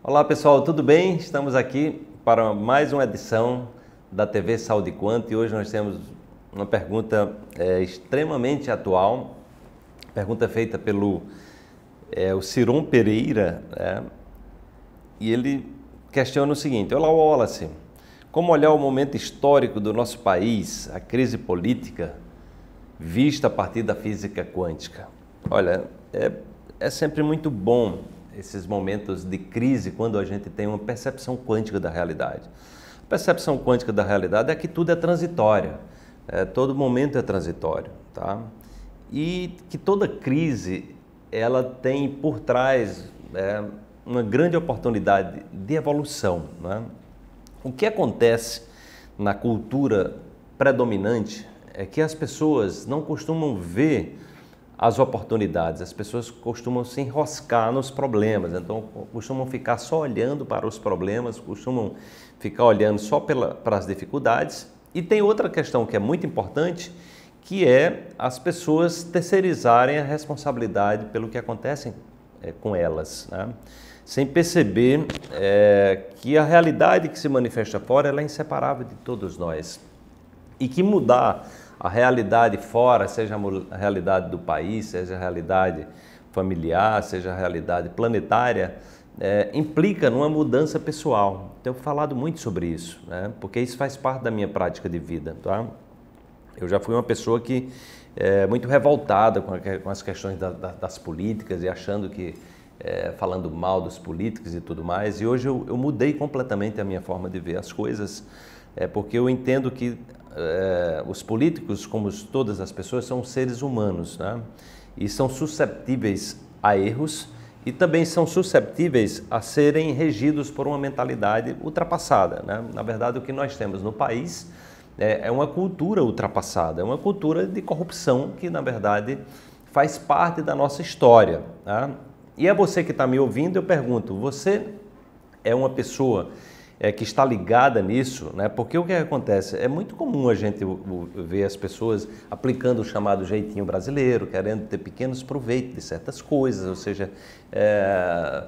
Olá pessoal, tudo bem? Estamos aqui para mais uma edição da TV Saúde Quanto e hoje nós temos uma pergunta é, extremamente atual, pergunta feita pelo é, o Ciron Pereira é, e ele questiona o seguinte: Olá Wallace, como olhar o momento histórico do nosso país, a crise política vista a partir da física quântica? Olha, é, é sempre muito bom esses momentos de crise quando a gente tem uma percepção quântica da realidade. A percepção quântica da realidade é que tudo é transitório, é, todo momento é transitório, tá? E que toda crise ela tem por trás é, uma grande oportunidade de evolução. Né? O que acontece na cultura predominante é que as pessoas não costumam ver as oportunidades. As pessoas costumam se enroscar nos problemas, então costumam ficar só olhando para os problemas, costumam ficar olhando só pela, para as dificuldades. E tem outra questão que é muito importante, que é as pessoas terceirizarem a responsabilidade pelo que acontece é, com elas, né? sem perceber é, que a realidade que se manifesta fora é inseparável de todos nós e que mudar a realidade fora, seja a realidade do país, seja a realidade familiar, seja a realidade planetária, é, implica numa mudança pessoal. Tenho falado muito sobre isso, né? porque isso faz parte da minha prática de vida. Tá? Eu já fui uma pessoa que é muito revoltada com, a, com as questões da, da, das políticas e achando que é, falando mal dos políticos e tudo mais. E hoje eu, eu mudei completamente a minha forma de ver as coisas, é, porque eu entendo que eh, os políticos, como todas as pessoas, são seres humanos né? e são susceptíveis a erros e também são susceptíveis a serem regidos por uma mentalidade ultrapassada. Né? Na verdade, o que nós temos no país né, é, uma cultura ultrapassada, é uma cultura de corrupção que, na verdade, faz parte da nossa história. Tá? E a é você que está me ouvindo, eu pergunto: você é uma pessoa é, que está ligada nisso, né? porque o que acontece? É muito comum a gente ver as pessoas aplicando o chamado jeitinho brasileiro, querendo ter pequenos proveitos de certas coisas, ou seja, é,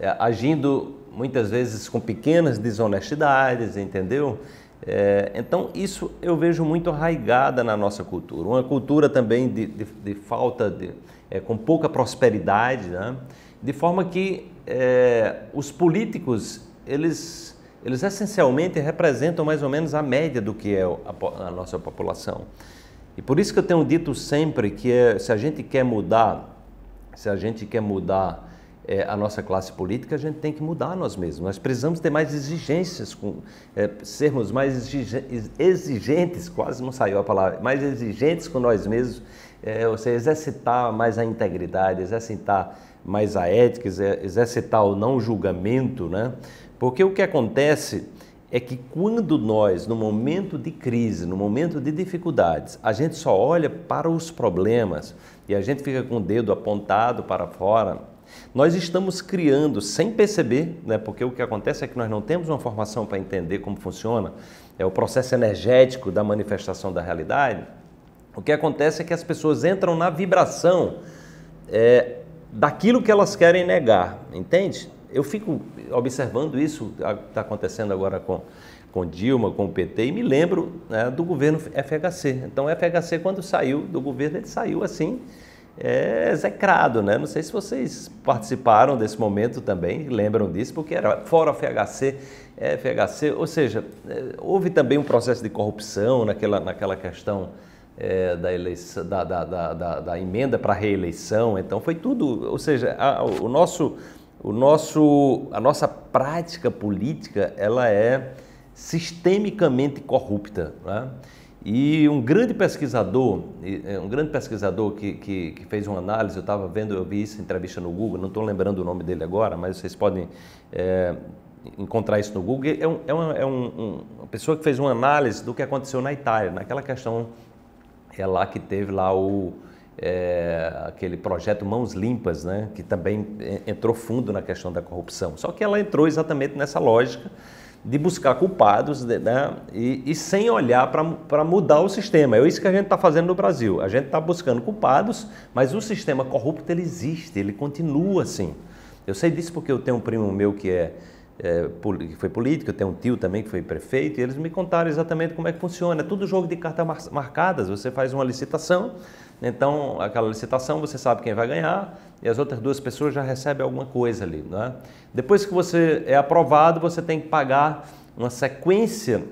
é, agindo muitas vezes com pequenas desonestidades, entendeu? É, então, isso eu vejo muito arraigada na nossa cultura. Uma cultura também de, de, de falta, de, é, com pouca prosperidade, né? de forma que é, os políticos, eles eles essencialmente representam mais ou menos a média do que é a, nossa população. E por isso que eu tenho dito sempre que é, se a gente quer mudar, se a gente quer mudar é, a nossa classe política, a gente tem que mudar nós mesmos. Nós precisamos ter mais exigências, com, é, sermos mais exigentes, quase não saiu a palavra, mais exigentes com nós mesmos é, você exercitar mais a integridade, exercitar mais a ética, exercitar o não julgamento, né? Porque o que acontece é que quando nós, no momento de crise, no momento de dificuldades, a gente só olha para os problemas e a gente fica com o dedo apontado para fora, nós estamos criando sem perceber, né? porque o que acontece é que nós não temos uma formação para entender como funciona é o processo energético da manifestação da realidade. O que acontece é que as pessoas entram na vibração é, daquilo que elas querem negar, entende? Eu fico observando isso está acontecendo agora com, com Dilma, com o PT, e me lembro né, do governo FHC. Então, o FHC, quando saiu do governo, ele saiu assim, é, execrado. Né? Não sei se vocês participaram desse momento também, lembram disso, porque era fora FHC, FHC, ou seja, é, houve também um processo de corrupção naquela, naquela questão é, da, eleição, da, da, da, da, emenda para reeleição. Então foi tudo, ou seja, a, o nosso, o nosso, a nossa prática política ela é sistemicamente corrupta. Né? E um grande pesquisador, é, um grande pesquisador que, que, que fez uma análise, eu estava vendo, eu vi essa entrevista no Google, não estou lembrando o nome dele agora, mas vocês podem é, encontrar isso no Google. É, um, é, uma, é um, um, uma pessoa que fez uma análise do que aconteceu na Itália, naquela questão é lá que teve lá o, é, aquele projeto Mãos Limpas, né, que também entrou fundo na questão da corrupção. Só que ela entrou exatamente nessa lógica de buscar culpados né, e, e sem olhar para mudar o sistema. É isso que a gente está fazendo no Brasil. A gente está buscando culpados, mas o sistema corrupto ele existe, ele continua assim. Eu sei disso porque eu tenho um primo meu que é é, que foi político, eu tenho um tio também que foi prefeito, e eles me contaram exatamente como é que funciona. É tudo jogo de cartas marcadas, você faz uma licitação, então aquela licitação você sabe quem vai ganhar e as outras duas pessoas já recebem alguma coisa ali. Né? Depois que você é aprovado, você tem que pagar uma sequência,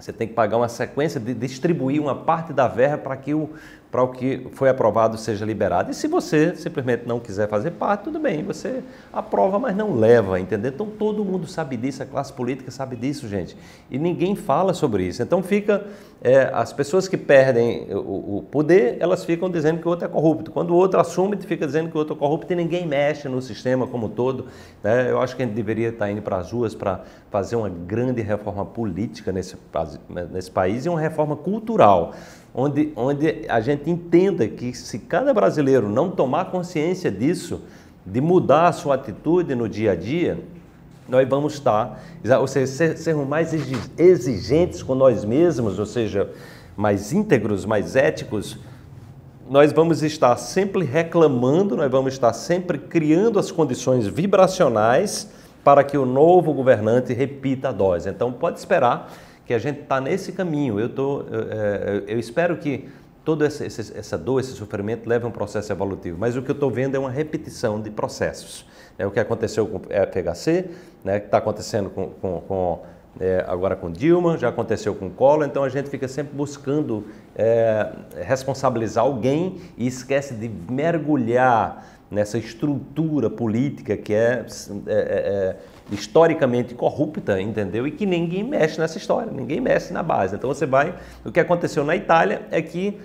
você tem que pagar uma sequência de distribuir uma parte da verba para que o, para o que foi aprovado seja liberado. E se você simplesmente não quiser fazer parte, tudo bem, você aprova, mas não leva, entendeu? Então todo mundo sabe disso, a classe política sabe disso, gente. E ninguém fala sobre isso. Então fica. É, as pessoas que perdem o, o, poder, elas ficam dizendo que o outro é corrupto. Quando o outro assume, fica dizendo que o outro é corrupto e ninguém mexe no sistema como um todo. Né? Eu acho que a gente deveria estar tá indo para as ruas para fazer uma grande reforma política nesse, nesse país e uma reforma cultural onde, onde a gente entenda que se cada brasileiro não tomar consciência disso, de mudar a sua atitude no dia a dia, nós vamos estar, ou seja, sermos mais exigentes com nós mesmos, ou seja, mais íntegros, mais éticos, nós vamos estar sempre reclamando, nós vamos estar sempre criando as condições vibracionais para que o novo governante repita a dose. Então, pode esperar que a gente está nesse caminho. Eu, tô, eu, é, eu espero que toda essa, essa dor, esse sofrimento leve a um processo evolutivo, mas o que eu estou vendo é uma repetição de processos. É o que aconteceu com o FHC, né, que está acontecendo com, com, com é, agora com Dilma, já aconteceu com Collor, então a gente fica sempre buscando é, responsabilizar alguém e esquece de mergulhar nessa estrutura política que é, é, é, é historicamente corrupta, entendeu? E que ninguém mexe nessa história, ninguém mexe na base. Então você vai. O que aconteceu na Itália é que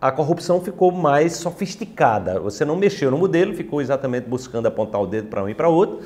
a corrupção ficou mais sofisticada. Você não mexeu no modelo, ficou exatamente buscando apontar o dedo para um e para outro.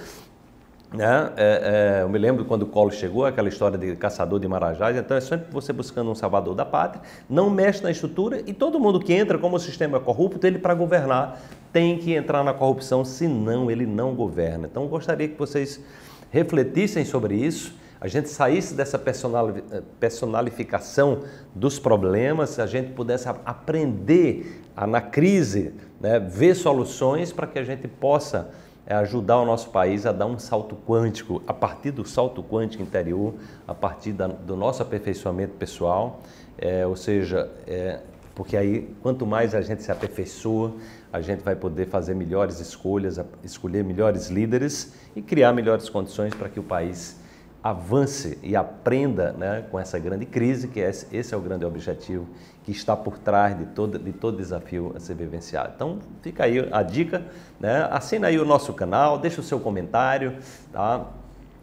Né? É, é, eu me lembro quando o Collor chegou, aquela história de caçador de marajás. Então é sempre você buscando um salvador da pátria, não mexe na estrutura e todo mundo que entra, como o sistema é corrupto, ele para governar tem que entrar na corrupção, senão ele não governa. Então gostaria que vocês refletissem sobre isso, a gente saísse dessa eh, personalificação dos problemas, a gente pudesse aprender a, na crise, né, ver soluções para que a gente possa é ajudar o nosso país a dar um salto quântico, a partir do salto quântico interior, a partir da, do nosso aperfeiçoamento pessoal, é, ou seja, é, porque aí, quanto mais a gente se aperfeiçoa, a gente vai poder fazer melhores escolhas, escolher melhores líderes e criar melhores condições para que o país avance e aprenda né, com essa grande crise, que é esse, esse é o grande objetivo que está por trás de todo, de todo desafio a ser vivenciado. Então, fica aí a dica, né? assina aí o nosso canal, deixa o seu comentário, tá?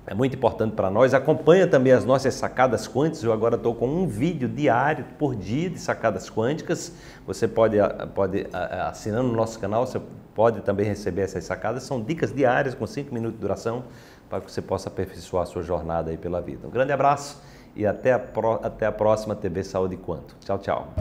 é muito importante para nós. Acompanha também as nossas sacadas quânticas. Eu agora estou com um vídeo diário por dia de sacadas quânticas. Você pode, ah, pode ah, ah, assinando o nosso canal, você pode também receber essas sacadas. São dicas diárias com 5 minutos de duração para que você possa aperfeiçoar a sua jornada aí pela vida. Um grande abraço e até a, pro, até a próxima TV Saúde Quanto. Tchau, tchau.